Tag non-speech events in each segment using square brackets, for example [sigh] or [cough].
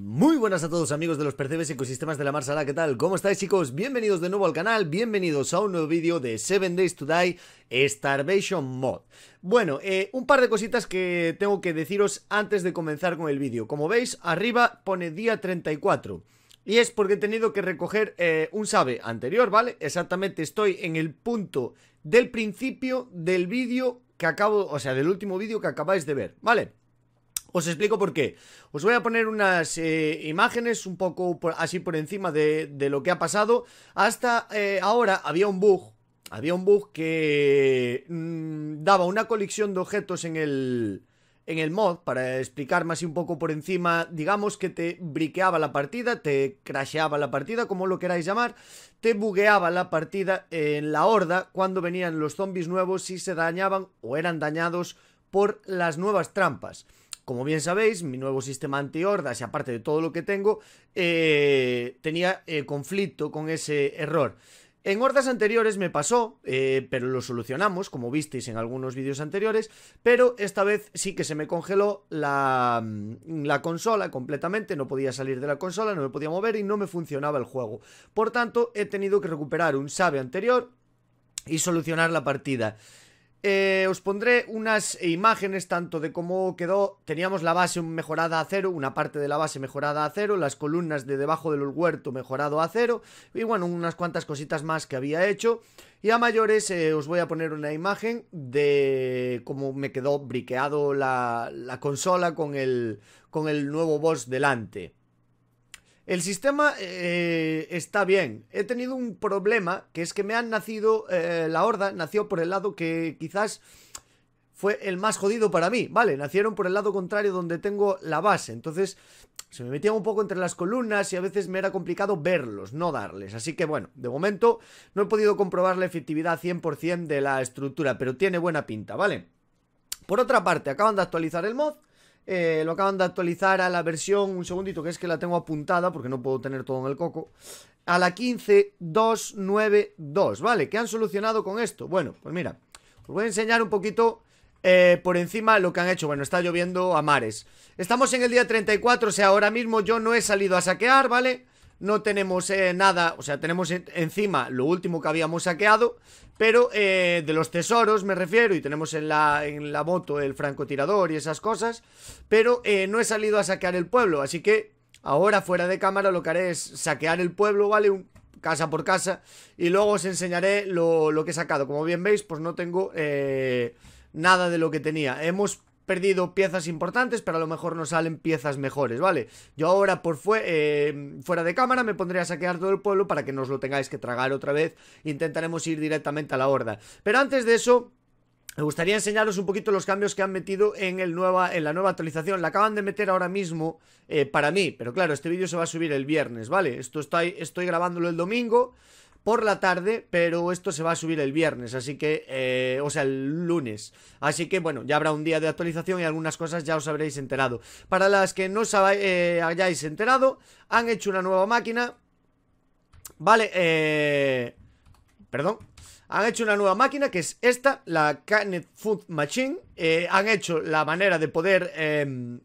Muy buenas a todos amigos de los Percebes Ecosistemas de la Marsala, ¿qué tal? ¿Cómo estáis chicos? Bienvenidos de nuevo al canal, bienvenidos a un nuevo vídeo de 7 Days to Die Starvation Mod. Bueno, eh, un par de cositas que tengo que deciros antes de comenzar con el vídeo. Como veis, arriba pone día 34. Y es porque he tenido que recoger eh, un sabe anterior, ¿vale? Exactamente estoy en el punto del principio del vídeo que acabo, o sea, del último vídeo que acabáis de ver, ¿vale? Os explico por qué. Os voy a poner unas eh, imágenes un poco así por encima de, lo que ha pasado. Hasta eh, ahora había un bug. Había un bug que mm, daba una colección de objetos en el, en el mod, para explicar más y un poco por encima, digamos que te briqueaba la partida, te crasheaba la partida, como lo queráis llamar, te bugueaba la partida en la horda cuando venían los zombies nuevos y se dañaban o eran dañados por las nuevas trampas. Como bien sabéis, mi nuevo sistema anti-hordas y aparte de todo lo que tengo, eh, tenía eh, conflicto con ese error. En hordas anteriores me pasó, eh, pero lo solucionamos, como visteis en algunos vídeos anteriores, pero esta vez sí que se me congeló la, mm, la consola completamente, no podía salir de la consola, no me podía mover y no me funcionaba el juego. Por tanto, he tenido que recuperar un save anterior y solucionar la partida. Eh, os pondré unas imágenes tanto de cómo quedó, teníamos la base mejorada a cero, una parte de la base mejorada a cero, las columnas de debajo del huerto mejorado a cero y bueno, unas cuantas cositas más que había hecho y a mayores eh, os voy a poner una imagen de cómo me quedó briqueado la, consola con el, con el nuevo boss delante. El sistema eh, está bien. He tenido un problema, que es que me han nacido, eh, la horda nació por el lado que quizás fue el más jodido para mí, ¿vale? Nacieron por el lado contrario donde tengo la base, entonces se me metían un poco entre las columnas y a veces me era complicado verlos, no darles. Así que bueno, de momento no he podido comprobar la efectividad 100% de la estructura, pero tiene buena pinta, ¿vale? Por otra parte, acaban de actualizar el mod, eh, lo acaban de actualizar a la versión, un segundito, que es que la tengo apuntada porque no puedo tener todo en el coco. A la 15292, ¿vale? ¿Qué han solucionado con esto? Bueno, pues mira, os voy a enseñar un poquito eh, por encima lo que han hecho. Bueno, está lloviendo a mares. Estamos en el día 34, o sea, ahora mismo yo no he salido a saquear, ¿vale? no tenemos eh, nada, o sea, tenemos encima lo último que habíamos saqueado, pero eh, de los tesoros me refiero, y tenemos en la, en la moto el francotirador y esas cosas, pero eh, no he salido a saquear el pueblo, así que ahora fuera de cámara lo que haré es saquear el pueblo, ¿vale? casa por casa, y luego os enseñaré lo, lo, que he sacado. Como bien veis, pues no tengo nada de lo que tenía. Hemos perdido piezas importantes, pero a lo mejor nos salen piezas mejores, ¿vale? Yo ahora por eh, fuera de cámara me pondré a saquear todo el pueblo para que no os lo tengáis que tragar otra vez. Intentaremos ir directamente a la horda. Pero antes de eso... Me gustaría enseñaros un poquito los cambios que han metido en, el nueva, en la nueva actualización. La acaban de meter ahora mismo eh, para mí, pero claro, este vídeo se va a subir el viernes, ¿vale? Esto estoy, estoy grabándolo el domingo por la tarde, pero esto se va a subir el viernes, así que, eh, o sea, el lunes. Así que, bueno, ya habrá un día de actualización y algunas cosas ya os habréis enterado. Para las que no os eh, hayáis enterado, han hecho una nueva máquina. Vale, eh... Perdón, han hecho una nueva máquina que es esta, la Canet Food Machine. Eh, han hecho la manera de poder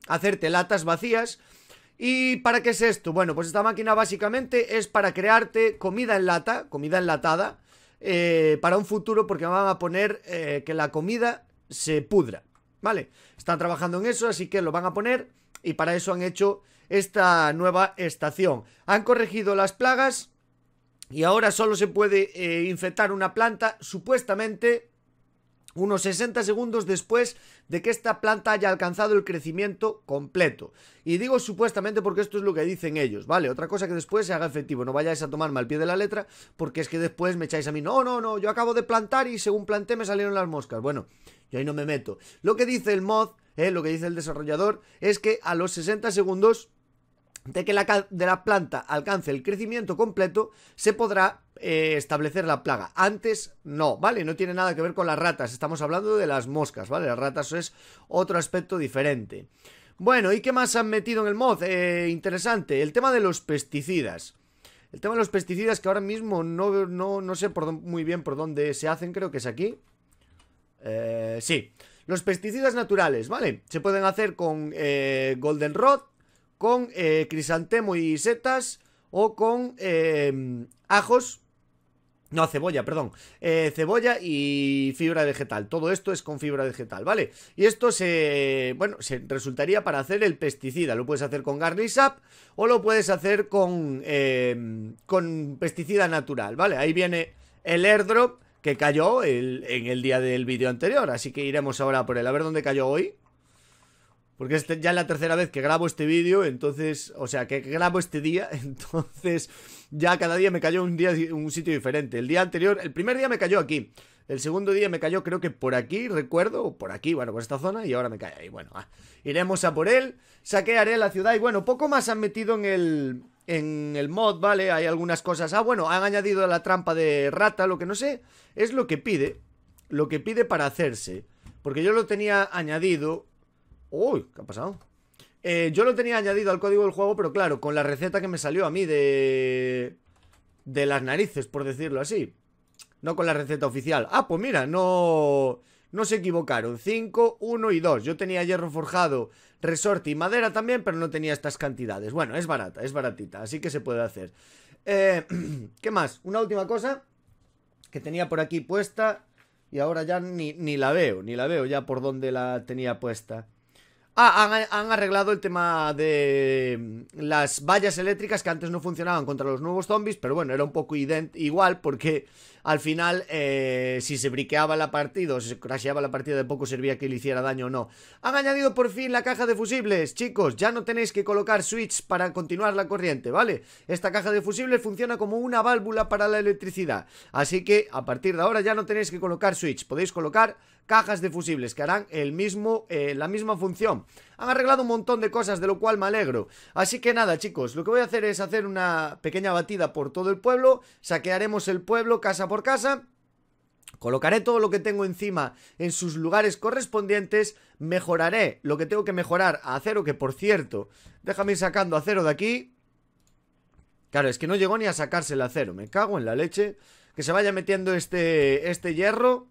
hacerte latas vacías ¿Y para qué es esto? Bueno, pues esta máquina básicamente es para crearte comida en lata, comida enlatada, eh, para un futuro porque van a poner eh, que la comida se pudra, ¿vale? Están trabajando en eso, así que lo van a poner y para eso han hecho esta nueva estación. Han corregido las plagas y ahora solo se puede eh, infectar una planta supuestamente unos 60 segundos después de que esta planta haya alcanzado el crecimiento completo. Y digo supuestamente porque esto es lo que dicen ellos, ¿vale? Otra cosa que después se haga efectivo, no vayáis a tomarme al pie de la letra porque es que después me echáis a mí, no, no, no, yo acabo de plantar y según planté me salieron las moscas. Bueno, yo ahí no me meto. Lo que dice el mod, eh, lo que dice el desarrollador, es que a los 60 segundos de que la, de la planta alcance el crecimiento completo, se podrá eh, establecer la plaga. Antes no, ¿vale? No tiene nada que ver con las ratas, estamos hablando de las moscas, ¿vale? Las ratas es otro aspecto diferente. Bueno, ¿y qué más han metido en el mod? Eh, interesante, el tema de los pesticidas. El tema de los pesticidas que ahora mismo no, no, sé muy bien por dónde se hacen, creo que es aquí. Eh, sí, los pesticidas naturales, ¿vale? Se pueden hacer con golden Goldenrod, con eh, crisantemo y setas o con eh, ajos. No, cebolla, perdón. Eh, cebolla y fibra vegetal. Todo esto es con fibra vegetal, ¿vale? Y esto se. Bueno, se resultaría para hacer el pesticida. Lo puedes hacer con Garlic Sap o lo puedes hacer con. con pesticida natural, ¿vale? Ahí viene el airdrop que cayó en el día del vídeo anterior. Así que iremos ahora por él. A ver dónde cayó hoy. Porque es ya la tercera vez que grabo este vídeo, entonces, o sea, que grabo este día, [laughs] entonces ya cada día me cayó un día un sitio diferente. El día anterior, el primer día me cayó aquí. El segundo día me cayó creo que por aquí, recuerdo, o por aquí, bueno, por esta zona, y ahora me cae ahí. Bueno, iremos a por él, saquearé la ciudad y bueno, poco más han metido en el, en el mod, ¿vale? Hay algunas cosas. Ah, bueno, han añadido la trampa de rata, lo que no sé, es lo que pide, lo que pide para hacerse. Porque yo lo tenía añadido Uy, ¿qué ha pasado? Eh, yo lo tenía añadido al código del juego, pero claro, con la receta que me salió a mí de... De las narices, por decirlo así. No con la receta oficial. Ah, pues mira, no... No se equivocaron. 5, 1 y 2. Yo tenía hierro forjado, resorte y madera también, pero no tenía estas cantidades. Bueno, es barata, es baratita, así que se puede hacer. Eh, [clears throat] ¿Qué más? Una última cosa que tenía por aquí puesta y ahora ya ni, ni la veo, ni la veo ya por dónde la tenía puesta. Ah, han, arreglado el tema de mm, las vallas eléctricas que antes no funcionaban contra los nuevos zombies, pero bueno, era un poco igual porque al final eh, si se briqueaba la partida o se crasheaba la partida de poco servía que le hiciera daño o no. Han añadido por fin la caja de fusibles, chicos, ya no tenéis que colocar switch para continuar la corriente, ¿vale? Esta caja de fusibles funciona como una válvula para la electricidad, así que a partir de ahora ya no tenéis que colocar switch, podéis colocar cajas de fusibles que harán el mismo, eh, la misma función. Han arreglado un montón de cosas, de lo cual me alegro. Así que nada, chicos, lo que voy a hacer es hacer una pequeña batida por todo el pueblo, saquearemos el pueblo casa por casa Colocaré todo lo que tengo encima en sus lugares correspondientes, mejoraré lo que tengo que mejorar a acero, que por cierto, déjame ir sacando acero de aquí. Claro, es que no llegó ni a sacarse el acero, me cago en la leche. Que se vaya metiendo este, este hierro.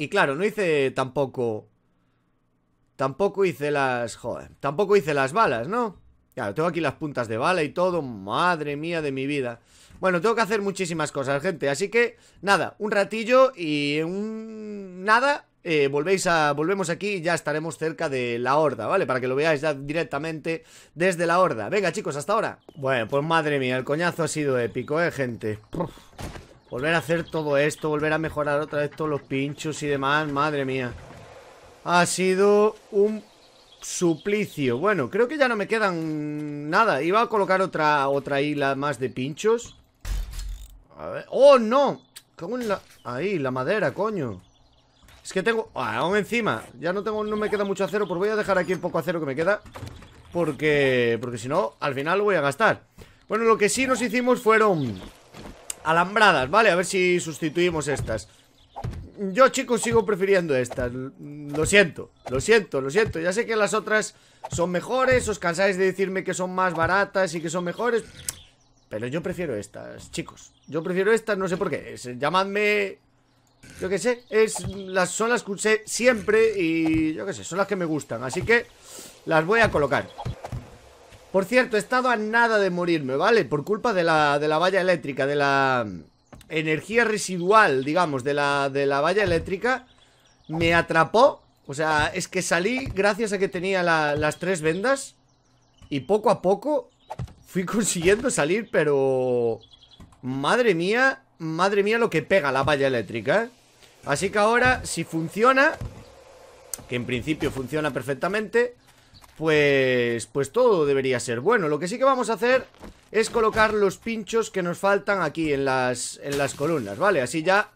Y claro, no hice tampoco... Tampoco hice las... Joder, tampoco hice las balas, ¿no? Claro, tengo aquí las puntas de bala y todo. Madre mía de mi vida. Bueno, tengo que hacer muchísimas cosas, gente. Así que, nada, un ratillo y un... Nada, eh, volvéis a, volvemos aquí y ya estaremos cerca de la horda, ¿vale? Para que lo veáis ya directamente desde la horda. Venga, chicos, hasta ahora. Bueno, pues madre mía, el coñazo ha sido épico, ¿eh, gente? Volver a hacer todo esto, volver a mejorar otra vez todos los pinchos y demás, madre mía. Ha sido un suplicio. Bueno, creo que ya no me quedan nada. Iba a colocar otra, otra isla más de pinchos. ¡Oh, no! Ahí, la madera, coño. Es que tengo... Ah, aún encima. Ya no tengo... No me queda mucho acero. Pues voy a dejar aquí un poco acero que me queda. Porque... Porque si no, al final lo voy a gastar. Bueno, lo que sí nos hicimos fueron... Alambradas, ¿vale? A ver si sustituimos estas Yo, chicos, sigo prefiriendo estas Lo siento, lo siento, lo siento Ya sé que las otras son mejores Os cansáis de decirme que son más baratas y que son mejores Pero yo prefiero estas, chicos Yo prefiero estas, no sé por qué es, Llamadme... Yo qué sé es, las, Son las que usé siempre y yo qué sé Son las que me gustan Así que las voy a colocar por cierto, he estado a nada de morirme, ¿vale? Por culpa de la, de la valla eléctrica, de la energía residual, digamos, de la, de la valla eléctrica. Me atrapó. O sea, es que salí gracias a que tenía las tres vendas. Y poco a poco fui [laughs] consiguiendo salir, pero... Madre mía, madre mía lo que pega la valla eléctrica, ¿eh? Así que ahora, si funciona, que en principio funciona perfectamente pues, pues todo debería ser bueno. Lo que sí que vamos a hacer es colocar los pinchos que nos faltan aquí en las, en las columnas, ¿vale? Así ya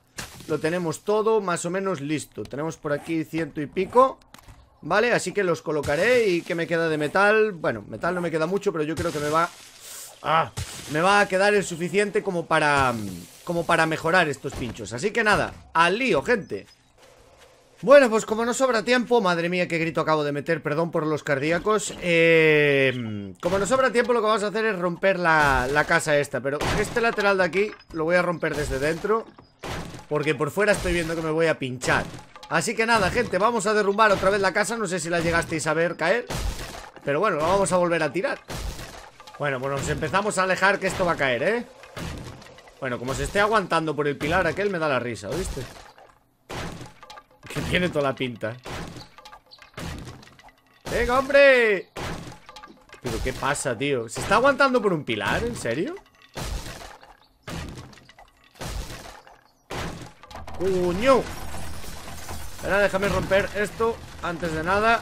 lo tenemos todo más o menos listo. Tenemos por aquí ciento y pico, ¿vale? Así que los colocaré y que me queda de metal. Bueno, metal no me queda mucho, pero yo creo que me va... Ah, me va a quedar el suficiente como para... Como para mejorar estos pinchos. Así que nada, al lío, gente. Bueno, pues como no sobra tiempo, madre mía, qué grito acabo de meter, perdón por los cardíacos. Eh, como no sobra tiempo, lo que vamos a hacer es romper la, casa esta. Pero este lateral de aquí lo voy a romper desde dentro, porque por fuera estoy viendo que me voy a pinchar. Así que nada, gente, vamos a derrumbar otra vez la casa. No sé si la llegasteis a ver caer, pero bueno, la vamos a volver a tirar. Bueno, pues nos empezamos a alejar que esto va a caer, ¿eh? Bueno, como se esté aguantando por el pilar aquel, me da la risa, ¿oíste? Que tiene toda la pinta. ¡Venga, hombre! Pero ¿qué pasa, tío? ¿Se está aguantando por un pilar? ¿En serio? ¡Cuño! Ahora déjame romper esto antes de nada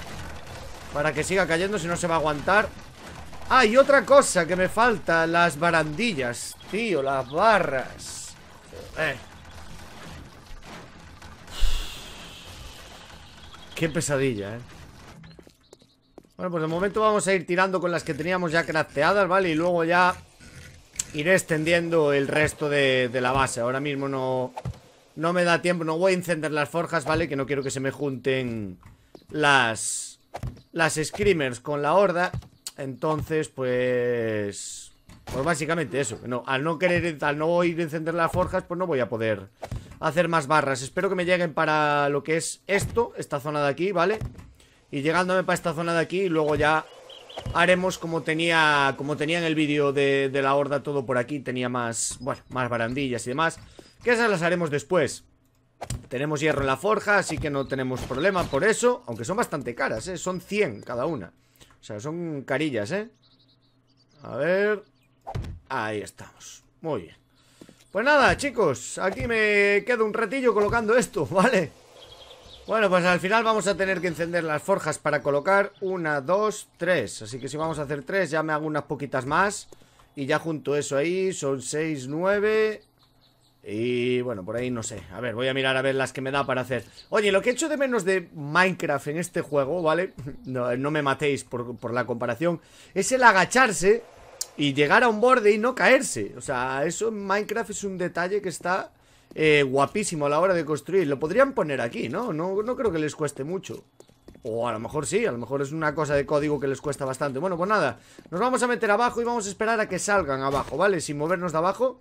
Para que siga cayendo, si no se va a aguantar Ah, y otra cosa que me falta Las barandillas, tío, las barras ¡Eh! Qué pesadilla, ¿eh? Bueno, pues de momento vamos a ir tirando con las que teníamos ya crafteadas, ¿vale? Y luego ya iré extendiendo el resto de, la base. Ahora mismo no, no me da tiempo, no voy a encender las forjas, ¿vale? Que no quiero que se me junten las, las screamers con la horda. Entonces, pues... Pues básicamente eso. No, al, no querer, al no ir a encender las forjas, pues no voy a poder hacer más barras Espero que me lleguen para lo que es esto Esta zona de aquí, ¿vale? Y llegándome para esta zona de aquí Luego ya haremos como tenía Como tenía en el vídeo de, la horda Todo por aquí, tenía más, bueno, más barandillas y demás Que esas las haremos después Tenemos hierro en la forja Así que no tenemos problema por eso Aunque son bastante caras, ¿eh? Son 100 cada una O sea, son carillas, ¿eh? A ver... Ahí estamos, muy bien pues nada, chicos, aquí me quedo un ratillo colocando esto, [laughs] ¿vale? Bueno, pues al final vamos a tener que encender las forjas para colocar una, dos, tres. Así que si vamos a hacer tres, ya me hago unas poquitas más. Y ya junto eso ahí, son seis, nueve... Y bueno, por ahí no sé A ver, voy a mirar a ver las que me da para hacer Oye, lo que he hecho de menos de Minecraft en este juego, ¿vale? [laughs] No, me matéis por, por la comparación Es el agacharse y llegar a un borde y no caerse. O sea, eso en Minecraft es un detalle que está eh, guapísimo a la hora de construir. Lo podrían poner aquí, ¿no? ¿no? No creo que les cueste mucho. O a lo mejor sí, a lo mejor es una cosa de código que les cuesta bastante. Bueno, pues nada, nos vamos a meter abajo y vamos a esperar a que salgan abajo, ¿vale? Sin movernos de abajo.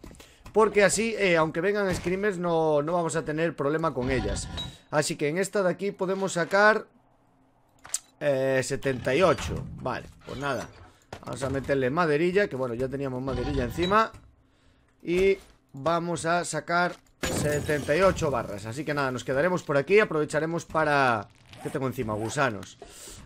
Porque así, eh, aunque vengan screamers, no, no vamos a tener problema con ellas. Así que en esta de aquí podemos sacar... 78. Eh, vale, pues nada. Vamos a meterle maderilla, que bueno, ya teníamos maderilla encima. Y vamos a sacar 78 barras. Así que nada, nos quedaremos por aquí. Aprovecharemos para... ¿Qué tengo encima? Gusanos.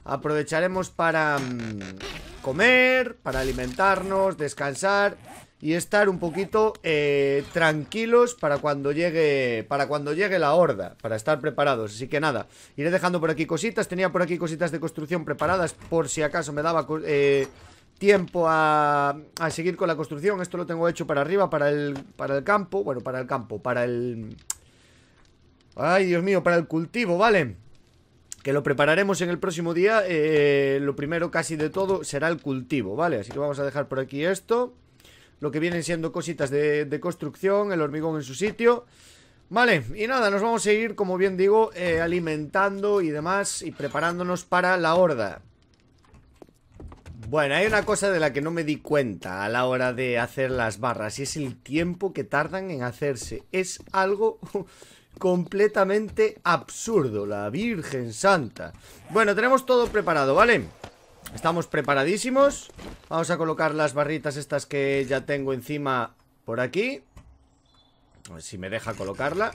Aprovecharemos para mm, comer, para alimentarnos, descansar y estar un poquito eh, tranquilos para cuando llegue para cuando llegue la horda, para estar preparados. Así que nada, iré dejando por aquí cositas. Tenía por aquí cositas de construcción preparadas por si acaso me daba... Eh, tiempo a, seguir con la construcción. Esto lo tengo hecho para arriba, para el, para el campo. Bueno, para el campo, para el... Ay, Dios mío, para el cultivo, ¿vale? Que lo prepararemos en el próximo día. Eh, lo primero casi de todo será el cultivo, ¿vale? Así que vamos a dejar por aquí esto. Lo que vienen siendo cositas de, construcción, el hormigón en su sitio. Vale, y nada, nos vamos a seguir, como bien digo, eh, alimentando y demás y preparándonos para la horda. Bueno, hay una cosa de la que no me di cuenta a la hora de hacer las barras y es el tiempo que tardan en hacerse. Es algo [laughs] completamente absurdo, la Virgen Santa. Bueno, tenemos todo preparado, ¿vale? Estamos preparadísimos. Vamos a colocar las barritas estas que ya tengo encima por aquí. A ver si me deja colocarla.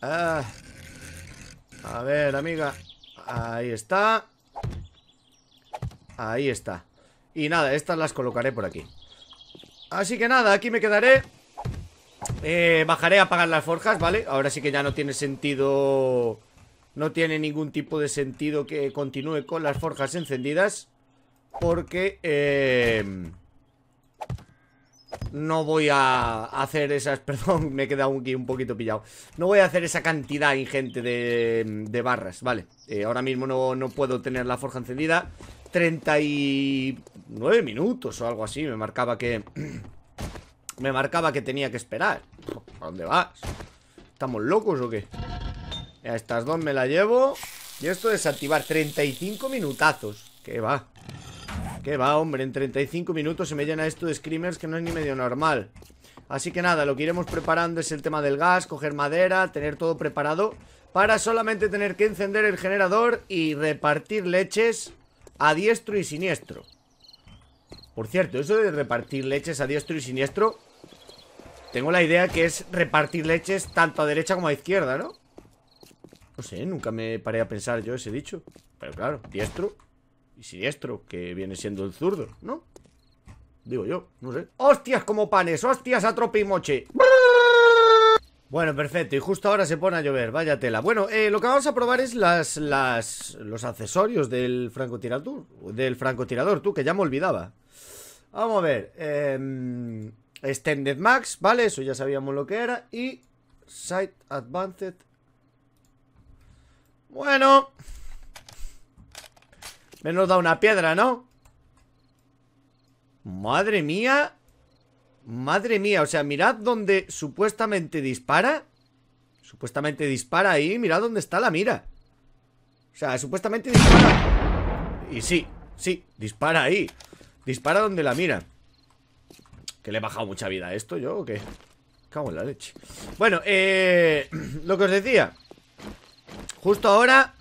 Ah. a ver, amiga. Ahí está. Ahí está Y nada, estas las colocaré por aquí Así que nada, aquí me quedaré eh, Bajaré a apagar las forjas, ¿vale? Ahora sí que ya no tiene sentido No tiene ningún tipo de sentido Que continúe con las forjas encendidas Porque eh, No voy a hacer esas [laughs] Perdón, me he quedado aquí un poquito pillado No voy a hacer esa cantidad ingente De, barras, ¿vale? Eh, ahora mismo no, no puedo tener la forja encendida 39 minutos o algo así Me marcaba que... [clears throat] Me marcaba que tenía que esperar ¿A dónde vas? ¿Estamos locos o qué? A estas dos me la llevo Y esto desactivar 35 minutazos ¿Qué va? ¿Qué va, hombre? En 35 minutos se me llena esto de screamers que no es ni medio normal Así que nada, lo que iremos preparando es el tema del gas, coger madera, tener todo preparado Para solamente tener que encender el generador y repartir leches a diestro y siniestro. Por cierto, eso de repartir leches a diestro y siniestro Tengo la idea que es repartir leches tanto a derecha como a izquierda, ¿no? No sé, nunca me paré a pensar yo ese dicho Pero claro, diestro y siniestro, que viene siendo el zurdo, ¿no? Digo yo, no sé ¡Hostias como panes! ¡Hostias a trope moche! Bueno, perfecto. Y justo ahora se pone a llover. Vaya tela. Bueno, eh, lo que vamos a probar es las, las, los accesorios del francotirador. Del francotirador, tú, que ya me olvidaba. Vamos a ver. Em, Extended Max, ¿vale? Eso ya sabíamos lo que era. Y Sight Advanced. Bueno. Menos da una piedra, ¿no? Madre mía. Madre mía, o sea, mirad dónde supuestamente dispara. Supuestamente dispara ahí, mirad dónde está la mira. O sea, supuestamente dispara. Y sí, sí, dispara ahí. Dispara donde la mira. Que le he bajado mucha vida a esto yo, ¿o qué? Cago en la leche. Bueno, eh, [clears throat] lo que os decía. Justo ahora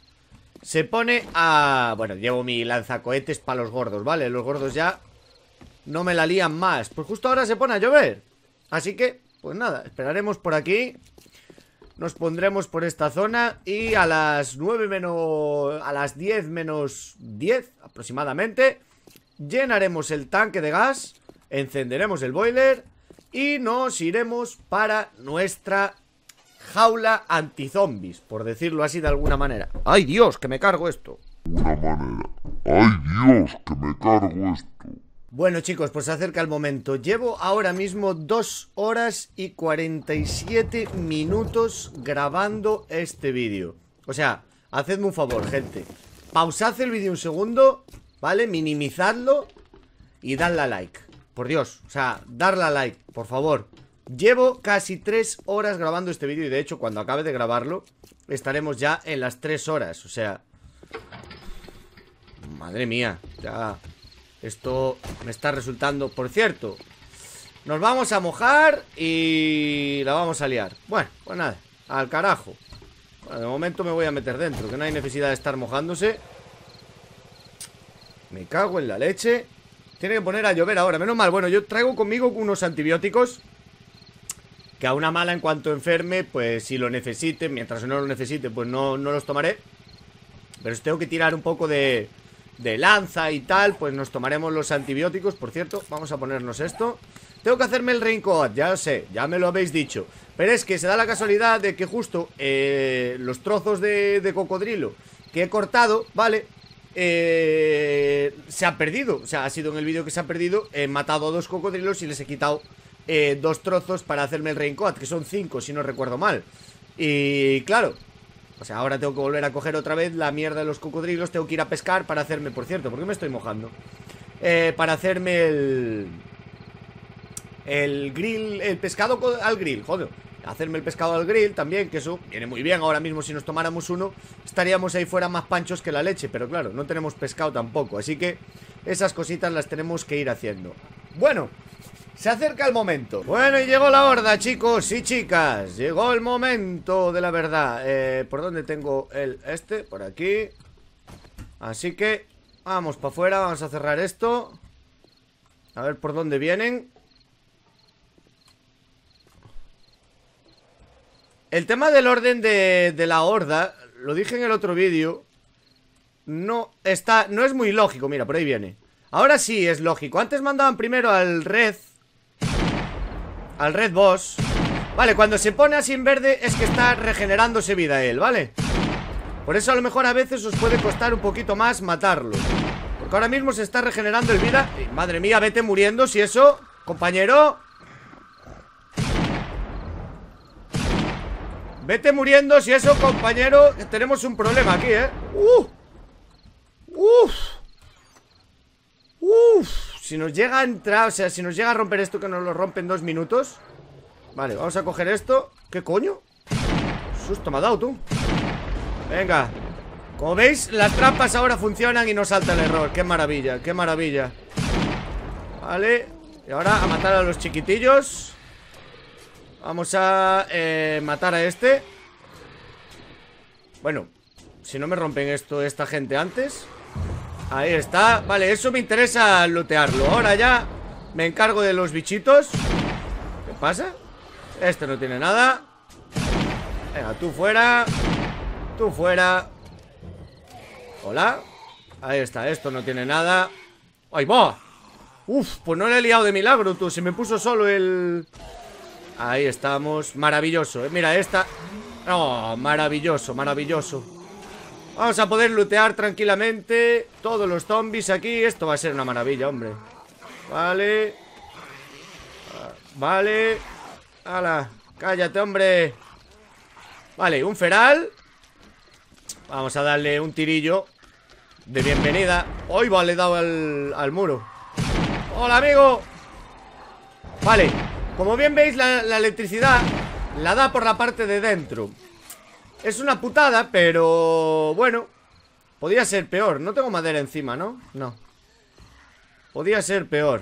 se pone a... Bueno, llevo mi lanzacohetes para los gordos, ¿vale? Los gordos ya no me la lían más Pues justo ahora se pone a llover Así que, pues nada, esperaremos por aquí Nos pondremos por esta zona Y a las 9 menos... A las 10 menos 10 aproximadamente Llenaremos el tanque de gas Encenderemos el boiler Y nos iremos para nuestra jaula antizombies Por decirlo así de alguna manera ¡Ay Dios, que me cargo esto! manera. ¡Ay Dios, que me cargo esto! Bueno chicos, pues se acerca el momento. Llevo ahora mismo 2 horas y 47 minutos grabando este vídeo. O sea, hacedme un favor, gente. Pausad el vídeo un segundo, ¿vale? Minimizadlo y dadle like. Por Dios, o sea, darle a like, por favor. Llevo casi 3 horas grabando este vídeo y de hecho cuando acabe de grabarlo estaremos ya en las 3 horas. O sea... Madre mía, ya... Esto me está resultando... Por cierto, nos vamos a mojar y la vamos a liar. Bueno, pues nada, al carajo. Bueno, de momento me voy a meter dentro, que no hay necesidad de estar mojándose. Me cago en la leche. Tiene que poner a llover ahora, menos mal. Bueno, yo traigo conmigo unos antibióticos. Que a una mala en cuanto enferme, pues si lo necesite, mientras no lo necesite, pues no, no los tomaré. Pero tengo que tirar un poco de, de lanza y tal Pues nos tomaremos los antibióticos Por cierto, vamos a ponernos esto Tengo que hacerme el raincoat, ya lo sé, ya me lo habéis dicho Pero es que se da la casualidad de que justo eh, Los trozos de, cocodrilo que he cortado, ¿vale? Eh, se ha perdido. O sea, ha sido en el vídeo que se ha perdido. He matado a dos cocodrilos y les he quitado eh, dos trozos para hacerme el raincoat, que son cinco, si no recuerdo mal. Y claro, o sea, ahora tengo que volver a coger otra vez la mierda de los cocodrilos. Tengo que ir a pescar para hacerme... Por cierto, porque me estoy mojando? Eh, para hacerme el... El grill... El pescado al grill, joder. Hacerme el pescado al grill también, que eso viene muy bien. Ahora mismo si nos tomáramos uno, estaríamos ahí fuera más panchos que la leche. Pero claro, no tenemos pescado tampoco. Así que esas cositas las tenemos que ir haciendo. Bueno, se acerca el momento. Bueno, y llegó la horda, chicos y chicas. Llegó el momento de la verdad. Eh, ¿Por dónde tengo el este? Por aquí. Así que vamos para afuera, vamos a cerrar esto. A ver por dónde vienen. El tema del orden de, de la horda, lo dije en el otro vídeo, no está, no es muy lógico. Mira, por ahí viene. Ahora sí es lógico. Antes mandaban primero al red al Red Boss Vale, cuando se pone así en verde es que está regenerándose vida él, ¿vale? Por eso a lo mejor a veces os puede costar un poquito más matarlo Porque ahora mismo se está regenerando el vida Madre mía, vete muriendo, si eso, compañero Vete muriendo, si eso, compañero Tenemos un problema aquí, ¿eh? ¡Uh! ¡Uf! ¡Uf! ¡Uf! Si nos llega a entrar, o sea, si nos llega a romper esto Que nos lo rompen dos minutos Vale, vamos a coger esto ¿Qué coño? Susto me ha dado, tú Venga Como veis, las trampas ahora funcionan y no salta el error Qué maravilla, qué maravilla Vale Y ahora a matar a los chiquitillos Vamos a eh, matar a este Bueno Si no me rompen esto esta gente antes Ahí está Vale, eso me interesa lootearlo Ahora ya me encargo de los bichitos ¿Qué pasa? Este no tiene nada Venga, tú fuera Tú fuera Hola Ahí está, esto no tiene nada ¡Ay, va! Uf, pues no le he liado de milagro, tú Se me puso solo el... Ahí estamos, maravilloso ¿eh? Mira, esta... oh, maravilloso, maravilloso Vamos a poder lootear tranquilamente Todos los zombies aquí Esto va a ser una maravilla, hombre Vale Vale Hala, cállate, hombre Vale, un feral Vamos a darle un tirillo De bienvenida Hoy vale, he dado al, muro ¡Hola, amigo! Vale, como bien veis la, la electricidad La da por la parte de dentro es una putada, pero... Bueno podía ser peor No tengo madera encima, ¿no? No Podía ser peor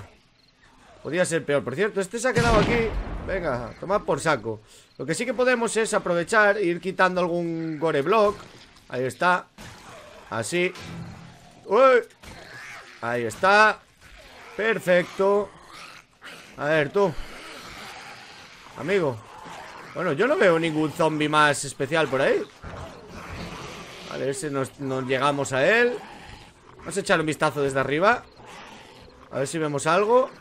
Podía ser peor Por cierto, este se ha quedado aquí Venga, tomad por saco Lo que sí que podemos es aprovechar e Ir quitando algún gore block Ahí está Así ¡Uy! Ahí está Perfecto A ver, tú Amigo bueno, yo no veo ningún zombie más especial por ahí A ver si nos llegamos a él Vamos a echar un vistazo desde arriba A ver si vemos algo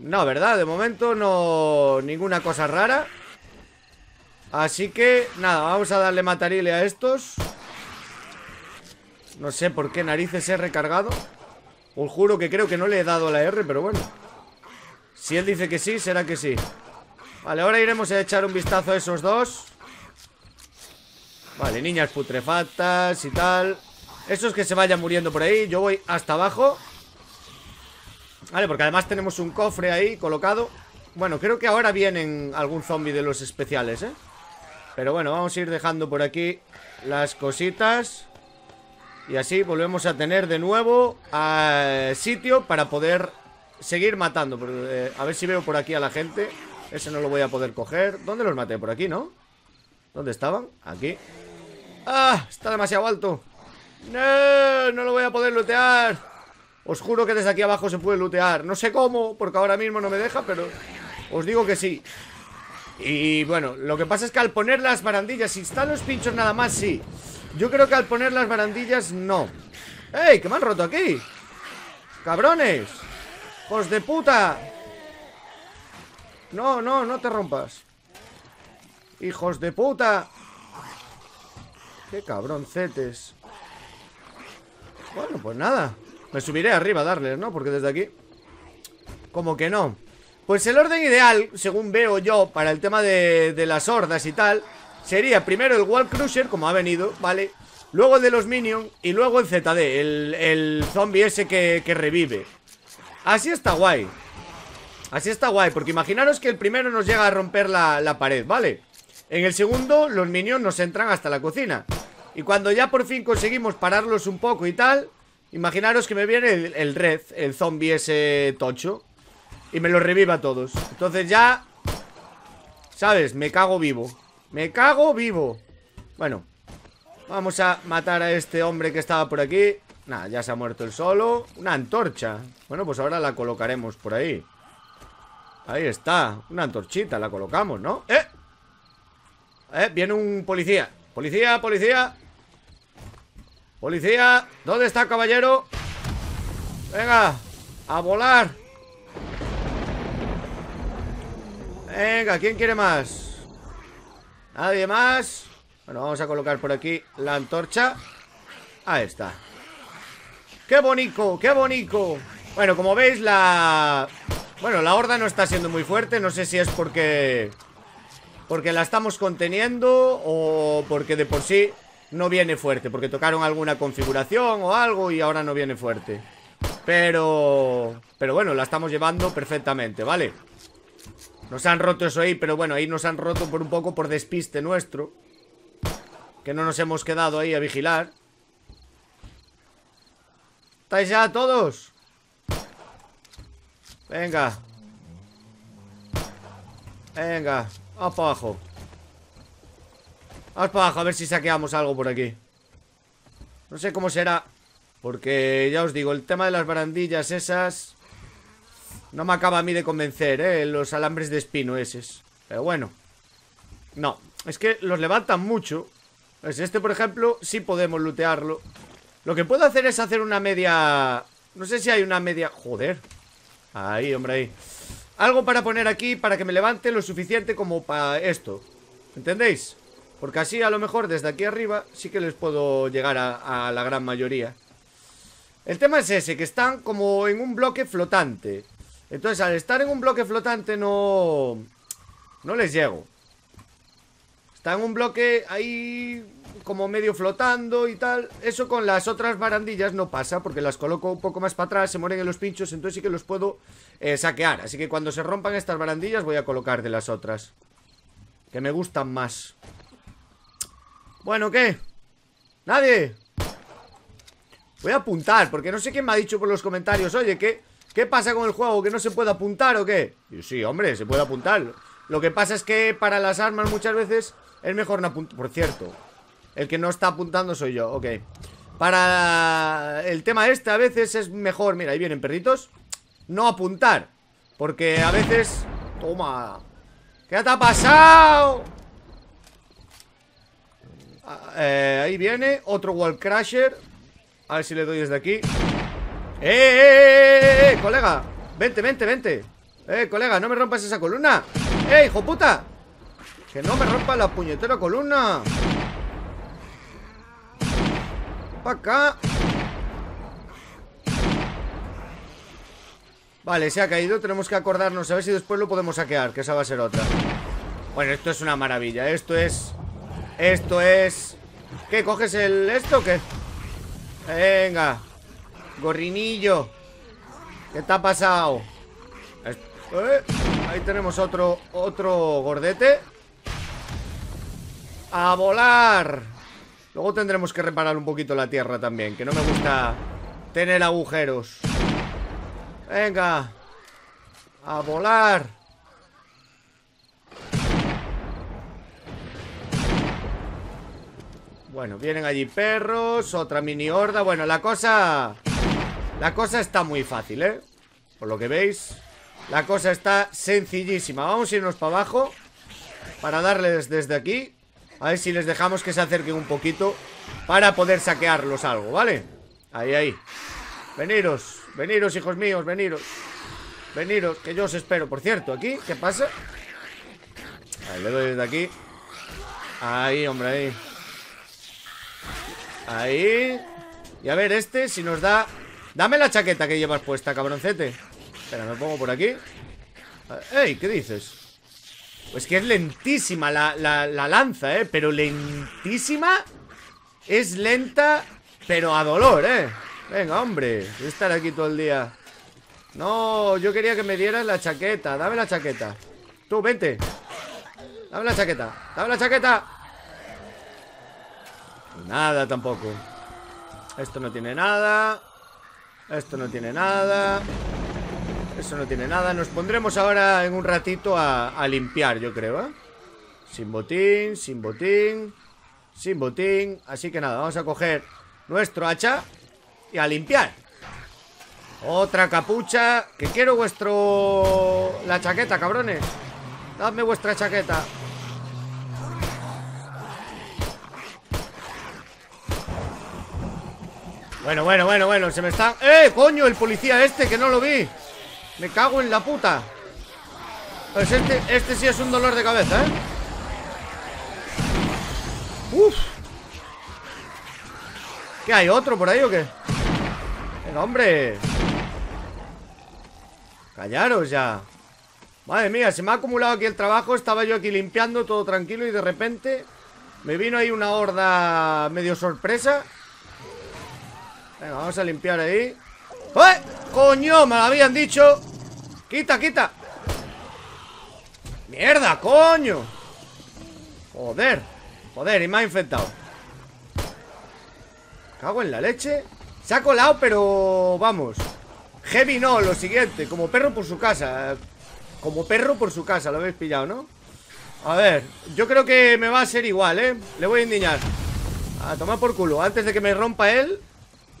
No, ¿verdad? De momento no... Ninguna cosa rara Así que, nada, vamos a darle matarile a estos No sé por qué narices he recargado Os juro que creo que no le he dado la R, pero bueno Si él dice que sí, será que sí Vale, ahora iremos a echar un vistazo a esos dos Vale, niñas putrefactas y tal Esos que se vayan muriendo por ahí Yo voy hasta abajo Vale, porque además tenemos un cofre ahí colocado Bueno, creo que ahora vienen algún zombie de los especiales, ¿eh? Pero bueno, vamos a ir dejando por aquí las cositas Y así volvemos a tener de nuevo eh, sitio para poder seguir matando eh, A ver si veo por aquí a la gente ese no lo voy a poder coger ¿Dónde los maté? Por aquí, ¿no? ¿Dónde estaban? Aquí ¡Ah! Está demasiado alto ¡No! No lo voy a poder lootear Os juro que desde aquí abajo se puede lootear No sé cómo, porque ahora mismo no me deja Pero os digo que sí Y bueno, lo que pasa es que al poner las barandillas Si están los pinchos nada más, sí Yo creo que al poner las barandillas, no ¡Ey! ¿Qué me han roto aquí? ¡Cabrones! ¡Hijos de puta! No, no, no te rompas. ¡Hijos de puta! ¡Qué cabroncetes! Bueno, pues nada. Me subiré arriba a darles, ¿no? Porque desde aquí... Como que no. Pues el orden ideal, según veo yo, para el tema de, las hordas y tal, sería primero el Wall Crusher, como ha venido, ¿vale? Luego el de los Minions y luego el ZD, el, zombie ese que revive. Así está guay. Así está guay, porque imaginaros que el primero nos llega a romper la, pared, ¿vale? En el segundo, los minions nos entran hasta la cocina Y cuando ya por fin conseguimos pararlos un poco y tal Imaginaros que me viene el, red, el zombie ese tocho Y me los reviva a todos Entonces ya... ¿Sabes? Me cago vivo Me cago vivo Bueno Vamos a matar a este hombre que estaba por aquí Nada, ya se ha muerto el solo Una antorcha Bueno, pues ahora la colocaremos por ahí Ahí está, una antorchita, la colocamos, ¿no? ¡Eh! ¡Eh! Viene un policía ¡Policía, policía! ¡Policía! ¿Dónde está, caballero? ¡Venga! ¡A volar! Venga, ¿quién quiere más? ¿Nadie más? Bueno, vamos a colocar por aquí la antorcha Ahí está ¡Qué bonito! ¡Qué bonito! Bueno, como veis, la bueno, la horda no está siendo muy fuerte No sé si es porque... Porque la estamos conteniendo O porque de por sí no viene fuerte Porque tocaron alguna configuración o algo Y ahora no viene fuerte Pero... Pero bueno, la estamos llevando perfectamente, ¿vale? Nos han roto eso ahí Pero bueno, ahí nos han roto por un poco por despiste nuestro Que no nos hemos quedado ahí a vigilar ¿Estáis ya todos? Venga. Venga. Vamos para abajo. Vamos para abajo a ver si saqueamos algo por aquí. No sé cómo será. Porque ya os digo, el tema de las barandillas esas... No me acaba a mí de convencer, ¿eh? Los alambres de espino esos. Pero bueno. No. Es que los levantan mucho. Pues este, por ejemplo, sí podemos lootearlo. Lo que puedo hacer es hacer una media... No sé si hay una media... Joder. Ahí, hombre, ahí Algo para poner aquí para que me levante lo suficiente como para esto ¿Entendéis? Porque así a lo mejor desde aquí arriba sí que les puedo llegar a, la gran mayoría El tema es ese, que están como en un bloque flotante Entonces al estar en un bloque flotante no... No les llego Está en un bloque ahí como medio flotando y tal Eso con las otras barandillas no pasa Porque las coloco un poco más para atrás Se mueren en los pinchos, entonces sí que los puedo eh, saquear Así que cuando se rompan estas barandillas Voy a colocar de las otras Que me gustan más Bueno, ¿qué? ¿Nadie? Voy a apuntar, porque no sé quién me ha dicho por los comentarios Oye, ¿qué, qué pasa con el juego? ¿Que no se puede apuntar o qué? sí, hombre, se puede apuntar Lo que pasa es que para las armas muchas veces es mejor no apuntar. Por cierto, el que no está apuntando soy yo, ok Para el tema este a veces es mejor Mira, ahí vienen perritos No apuntar Porque a veces... Toma ¿Qué te ha pasado? Ah, eh, ahí viene Otro wall crasher A ver si le doy desde aquí ¡Eh eh, ¡Eh, eh, eh, colega! Vente, vente, vente ¡Eh, colega, no me rompas esa columna! ¡Eh, hijo puta! ¡Que no me rompa la puñetera columna! acá. Vale, se ha caído. Tenemos que acordarnos a ver si después lo podemos saquear, que esa va a ser otra. Bueno, esto es una maravilla. Esto es... Esto es... ¿Qué? ¿Coges el esto o qué? Venga. Gorrinillo. ¿Qué te ha pasado? Eh, ahí tenemos otro, otro gordete. ¡A volar! Luego tendremos que reparar un poquito la tierra también, que no me gusta tener agujeros. Venga. A volar. Bueno, vienen allí perros, otra mini horda. Bueno, la cosa... La cosa está muy fácil, ¿eh? Por lo que veis, la cosa está sencillísima. Vamos a irnos para abajo para darles desde aquí a ver si les dejamos que se acerquen un poquito Para poder saquearlos algo, ¿vale? Ahí, ahí Veniros, veniros, hijos míos, veniros Veniros, que yo os espero Por cierto, ¿aquí? ¿Qué pasa? ver, le doy desde aquí Ahí, hombre, ahí Ahí Y a ver, este, si nos da Dame la chaqueta que llevas puesta, cabroncete Espera, me pongo por aquí ¡Ey! ¿Qué dices? Pues que es lentísima la, lanza, ¿eh? Pero lentísima es lenta, pero a dolor, ¿eh? Venga, hombre, voy a estar aquí todo el día No, yo quería que me dieras la chaqueta Dame la chaqueta Tú, vente Dame la chaqueta, dame la chaqueta Nada tampoco Esto no tiene nada Esto no tiene nada eso no tiene nada. Nos pondremos ahora en un ratito a, limpiar, yo creo, ¿eh? Sin botín, sin botín, sin botín. Así que nada, vamos a coger nuestro hacha y a limpiar. Otra capucha. Que quiero vuestro... La chaqueta, cabrones. Dadme vuestra chaqueta. Bueno, bueno, bueno, bueno, se me está... ¡Eh, coño! El policía este, que no lo vi me cago en la puta Pues este, este sí es un dolor de cabeza, ¿eh? Uf ¿Qué hay? ¿Otro por ahí o qué? Venga, hombre Callaros ya Madre mía, se me ha acumulado aquí el trabajo Estaba yo aquí limpiando todo tranquilo Y de repente me vino ahí una horda medio sorpresa Venga, vamos a limpiar ahí ¡Eh! ¡Coño! Me lo habían dicho Quita, quita Mierda, coño Joder Joder, y me ha infectado Cago en la leche Se ha colado, pero vamos Heavy no, lo siguiente Como perro por su casa Como perro por su casa, lo habéis pillado, ¿no? A ver, yo creo que me va a ser igual, ¿eh? Le voy a indiñar A tomar por culo Antes de que me rompa él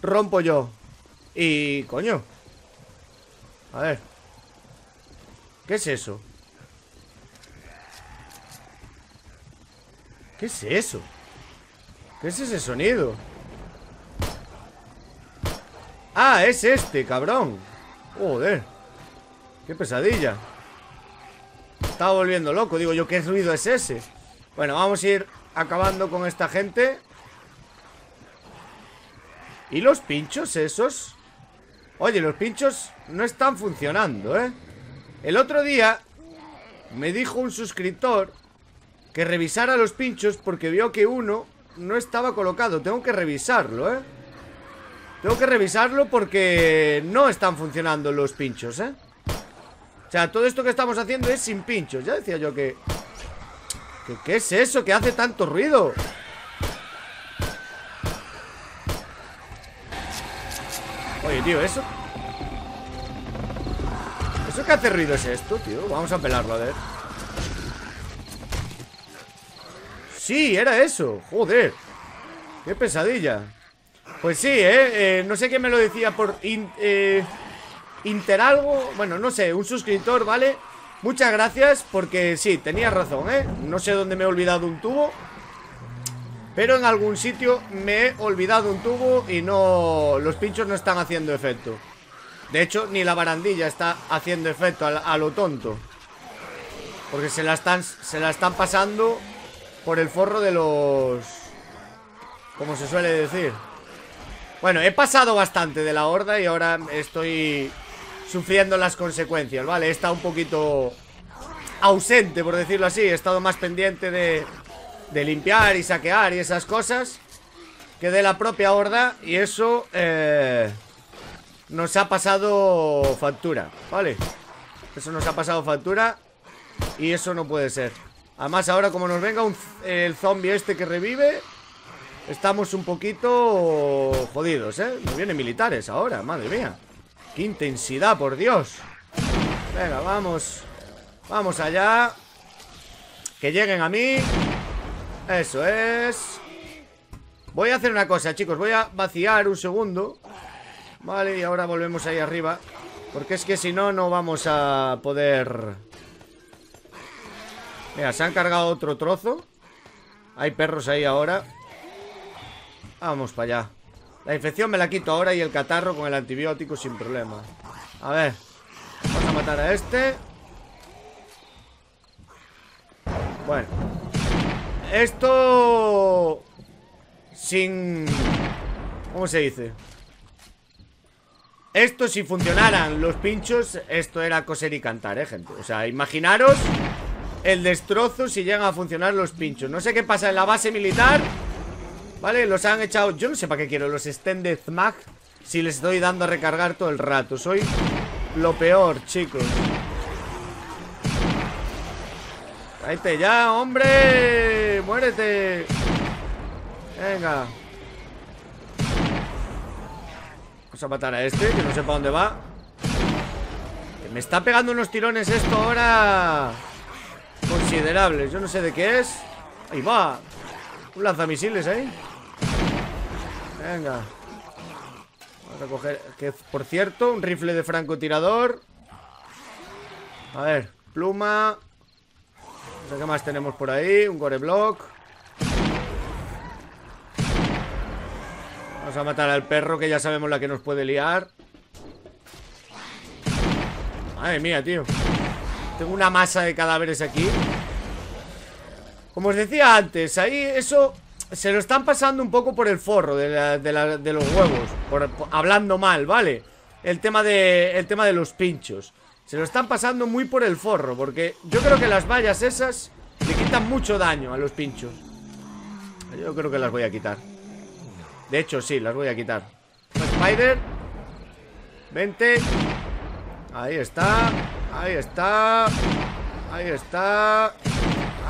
Rompo yo Y, coño A ver ¿Qué es eso? ¿Qué es eso? ¿Qué es ese sonido? Ah, es este, cabrón Joder Qué pesadilla Estaba volviendo loco, digo yo, ¿qué ruido es ese? Bueno, vamos a ir acabando con esta gente ¿Y los pinchos esos? Oye, los pinchos no están funcionando, ¿eh? El otro día me dijo un suscriptor que revisara los pinchos porque vio que uno no estaba colocado. Tengo que revisarlo, ¿eh? Tengo que revisarlo porque no están funcionando los pinchos, ¿eh? O sea, todo esto que estamos haciendo es sin pinchos. Ya decía yo que... ¿Qué es eso que hace tanto ruido? Oye, tío, eso ¿Qué hace ruido es esto, tío? Vamos a pelarlo, a ver Sí, era eso Joder Qué pesadilla Pues sí, ¿eh? eh no sé qué me lo decía por... Eh, inter algo Bueno, no sé, un suscriptor, ¿vale? Muchas gracias porque sí, Tenía razón, ¿eh? No sé dónde me he olvidado un tubo Pero en algún sitio me he olvidado un tubo y no... Los pinchos no están haciendo efecto de hecho, ni la barandilla está haciendo efecto a, lo tonto. Porque se la, están, se la están pasando por el forro de los... Como se suele decir. Bueno, he pasado bastante de la horda y ahora estoy sufriendo las consecuencias, ¿vale? He estado un poquito ausente, por decirlo así. He estado más pendiente de, limpiar y saquear y esas cosas que de la propia horda. Y eso... Eh, nos ha pasado factura, ¿vale? Eso nos ha pasado factura Y eso no puede ser Además ahora como nos venga el zombie este que revive Estamos un poquito jodidos, ¿eh? Nos vienen militares ahora, madre mía ¡Qué intensidad, por Dios! Venga, vamos Vamos allá Que lleguen a mí Eso es Voy a hacer una cosa, chicos Voy a vaciar un segundo Vale, y ahora volvemos ahí arriba. Porque es que si no, no vamos a poder... Mira, se han cargado otro trozo. Hay perros ahí ahora. Vamos para allá. La infección me la quito ahora y el catarro con el antibiótico sin problema. A ver. Vamos a matar a este. Bueno. Esto... Sin... ¿Cómo se dice? Esto si funcionaran los pinchos, esto era coser y cantar, eh, gente O sea, imaginaros el destrozo si llegan a funcionar los pinchos No sé qué pasa en la base militar Vale, los han echado Yo no sé para qué quiero los extended mag Si les estoy dando a recargar todo el rato Soy lo peor, chicos Cállate ya, hombre Muérete Venga Vamos a matar a este, que no sepa dónde va me está pegando unos tirones esto ahora Considerables, yo no sé de qué es Ahí va Un lanzamisiles ahí Venga Vamos a coger, que por cierto Un rifle de francotirador A ver, pluma no sé qué más tenemos por ahí Un gore block Vamos a matar al perro, que ya sabemos la que nos puede liar. Madre mía, tío. Tengo una masa de cadáveres aquí. Como os decía antes, ahí eso se lo están pasando un poco por el forro de, los huevos. hablando mal, ¿vale? El tema, de, el tema de los pinchos. Se lo están pasando muy por el forro, porque yo creo que las vallas esas le quitan mucho daño a los pinchos. Yo creo que las voy a quitar. De hecho, sí, las voy a quitar Spider Vente Ahí está Ahí está Ahí está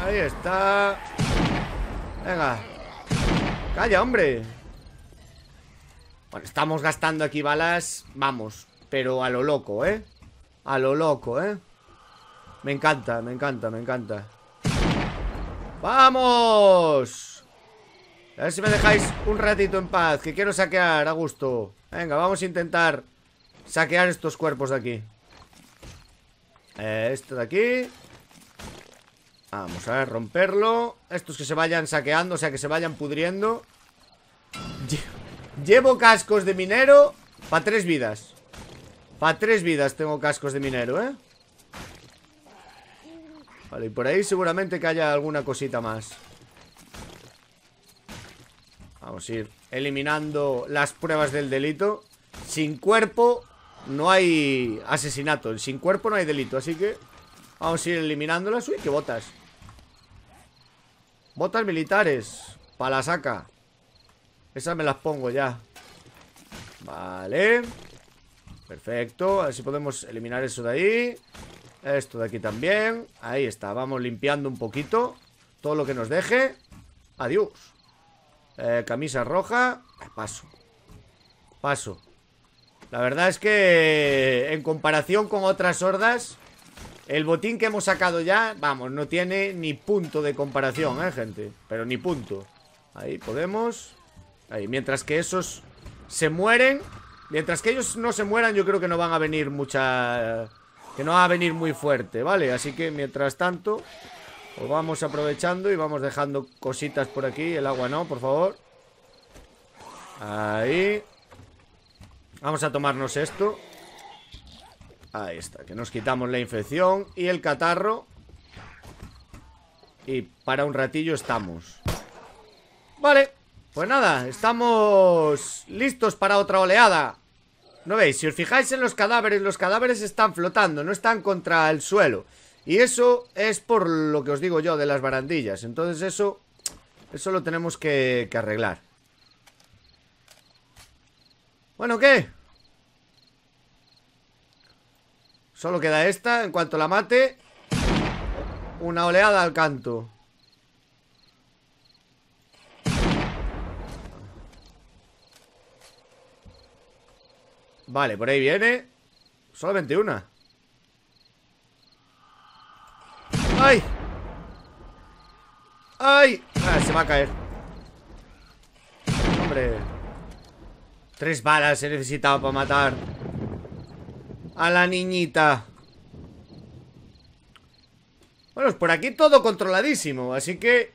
Ahí está Venga Calla, hombre Bueno, estamos gastando aquí balas Vamos, pero a lo loco, ¿eh? A lo loco, ¿eh? Me encanta, me encanta, me encanta ¡Vamos! A ver si me dejáis un ratito en paz Que quiero saquear a gusto Venga, vamos a intentar Saquear estos cuerpos de aquí eh, Esto de aquí Vamos a romperlo Estos que se vayan saqueando, o sea, que se vayan pudriendo Llevo cascos de minero Para tres vidas Para tres vidas tengo cascos de minero, ¿eh? Vale, y por ahí seguramente que haya alguna cosita más Vamos a ir eliminando las pruebas del delito Sin cuerpo no hay asesinato Sin cuerpo no hay delito, así que Vamos a ir eliminándolas Uy, qué botas Botas militares Para la saca Esas me las pongo ya Vale Perfecto, a ver si podemos eliminar eso de ahí Esto de aquí también Ahí está, vamos limpiando un poquito Todo lo que nos deje Adiós eh, camisa roja. Paso. Paso. La verdad es que en comparación con otras hordas, el botín que hemos sacado ya, vamos, no tiene ni punto de comparación, ¿eh, gente? Pero ni punto. Ahí podemos. Ahí, mientras que esos se mueren, mientras que ellos no se mueran, yo creo que no van a venir mucha... Que no va a venir muy fuerte, ¿vale? Así que mientras tanto, vamos aprovechando y vamos dejando cositas por aquí. El agua no, por favor. Ahí. Vamos a tomarnos esto. Ahí está, que nos quitamos la infección y el catarro. Y para un ratillo estamos. Vale, pues nada, estamos listos para otra oleada. ¿No veis? Si os fijáis en los cadáveres, los cadáveres están flotando, no están contra el suelo. Y eso es por lo que os digo yo de las barandillas. Entonces eso, eso lo tenemos que, que arreglar. Bueno, ¿qué? Solo queda esta. En cuanto la mate, una oleada al canto. Vale, por ahí viene. Solamente una. ¡Ay! ¡Ay! Ah, se va a caer. Hombre. Tres balas he necesitado para matar. A la niñita. Bueno, por aquí todo controladísimo. Así que,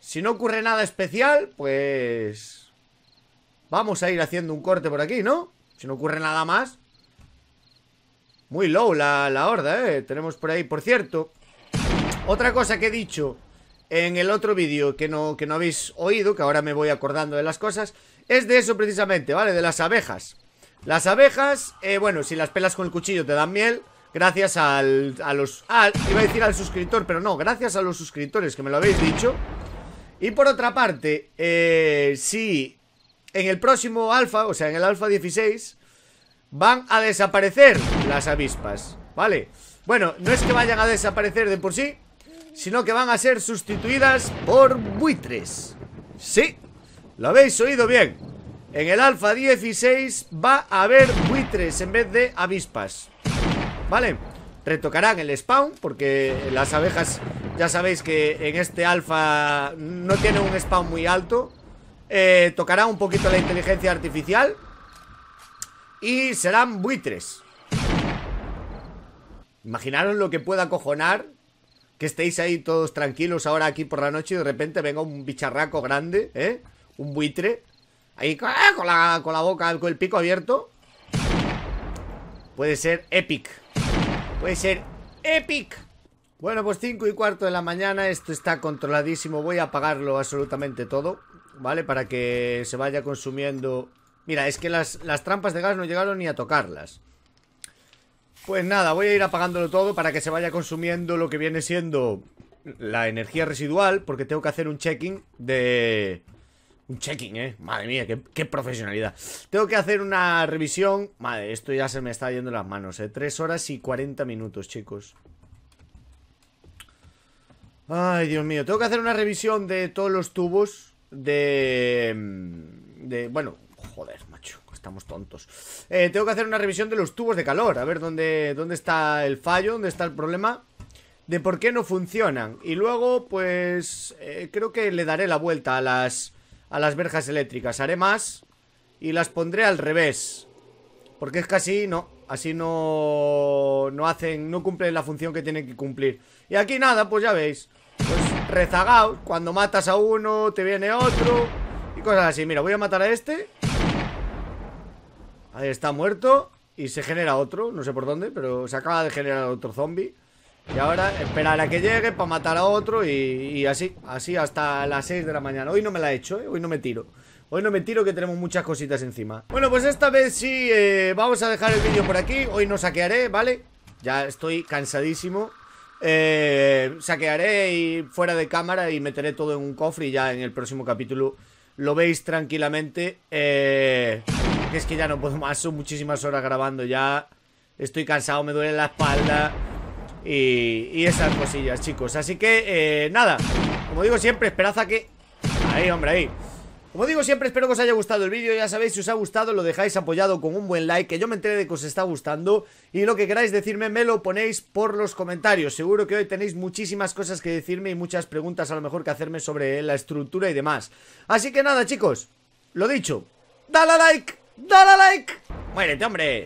si no ocurre nada especial, pues... Vamos a ir haciendo un corte por aquí, ¿no? Si no ocurre nada más. Muy low la, la horda, ¿eh? Tenemos por ahí, por cierto otra cosa que he dicho en el otro vídeo que no, que no habéis oído, que ahora me voy acordando de las cosas, es de eso precisamente, ¿vale? De las abejas. Las abejas, eh, bueno, si las pelas con el cuchillo te dan miel, gracias al, a los... Ah, iba a decir al suscriptor, pero no, gracias a los suscriptores que me lo habéis dicho. Y por otra parte, eh, si en el próximo alfa, o sea, en el alfa 16, van a desaparecer las avispas, ¿vale? Bueno, no es que vayan a desaparecer de por sí, sino que van a ser sustituidas por buitres. Sí, lo habéis oído bien. En el Alfa 16 va a haber buitres en vez de avispas. ¿Vale? Retocarán el spawn porque las abejas, ya sabéis que en este Alfa no tiene un spawn muy alto. Eh, tocará un poquito la inteligencia artificial y serán buitres. Imaginaros lo que pueda acojonar que estéis ahí todos tranquilos ahora aquí por la noche y de repente venga un bicharraco grande, ¿eh? Un buitre. Ahí ¡ah! con la, con la boca, con el pico abierto. Puede ser epic. Puede ser epic. Bueno, pues 5 y cuarto de la mañana, esto está controladísimo, voy a apagarlo absolutamente todo, ¿vale? Para que se vaya consumiendo... Mira, es que las, las trampas de gas no llegaron ni a tocarlas. Pues nada, voy a ir apagándolo todo para que se vaya consumiendo lo que viene siendo la energía residual, porque tengo que hacer un checking de... Un checking, ¿eh? Madre mía, qué, profesionalidad. Tengo que hacer una revisión. Madre, esto ya se me está yendo las manos, ¿eh? 3 horas y 40 minutos, chicos. Ay, Dios mío. Tengo que hacer una revisión de todos los tubos de... Mm, de... Bueno, joder, estamos tontos. Eh, tengo que hacer una revisión de los tubos de calor, a ver dónde, dónde está el fallo, dónde está el problema, de por qué no funcionan. Y luego, pues, eh, creo que le daré la vuelta a las, a las verjas eléctricas. Haré más y las pondré al revés. Porque es que así no, así no, no hacen, no cumplen la función que tienen que cumplir. Y aquí nada, pues ya veis, pues rezagado, cuando matas a uno te viene otro y cosas así. Mira, voy a matar a este está muerto y se genera otro, no sé por dónde, pero se acaba de generar otro zombie. Y ahora esperar a que llegue para matar a otro y, así, así hasta las 6 de la mañana. Hoy no me la he hecho, ¿eh? hoy no me tiro. Hoy no me tiro que tenemos muchas cositas encima. Bueno, pues esta vez sí, eh, vamos a dejar el vídeo por aquí. Hoy no saquearé, ¿vale? Ya estoy cansadísimo. Eh, saquearé y fuera de cámara y meteré todo en un cofre y ya en el próximo capítulo lo veis tranquilamente. Eh, es que ya no puedo más, son muchísimas horas grabando ya. Estoy cansado, me duele la espalda. Y, y esas cosillas, chicos. Así que, eh, nada. Como digo siempre, esperanza que... Ahí, hombre, ahí. Como digo siempre, espero que os haya gustado el vídeo. Ya sabéis, si os ha gustado, lo dejáis apoyado con un buen like, que yo me enteré de que os está gustando. Y lo que queráis decirme, me lo ponéis por los comentarios. Seguro que hoy tenéis muchísimas cosas que decirme y muchas preguntas a lo mejor que hacerme sobre la estructura y demás. Así que nada, chicos, lo dicho, dale like, dale like. Muérete, hombre.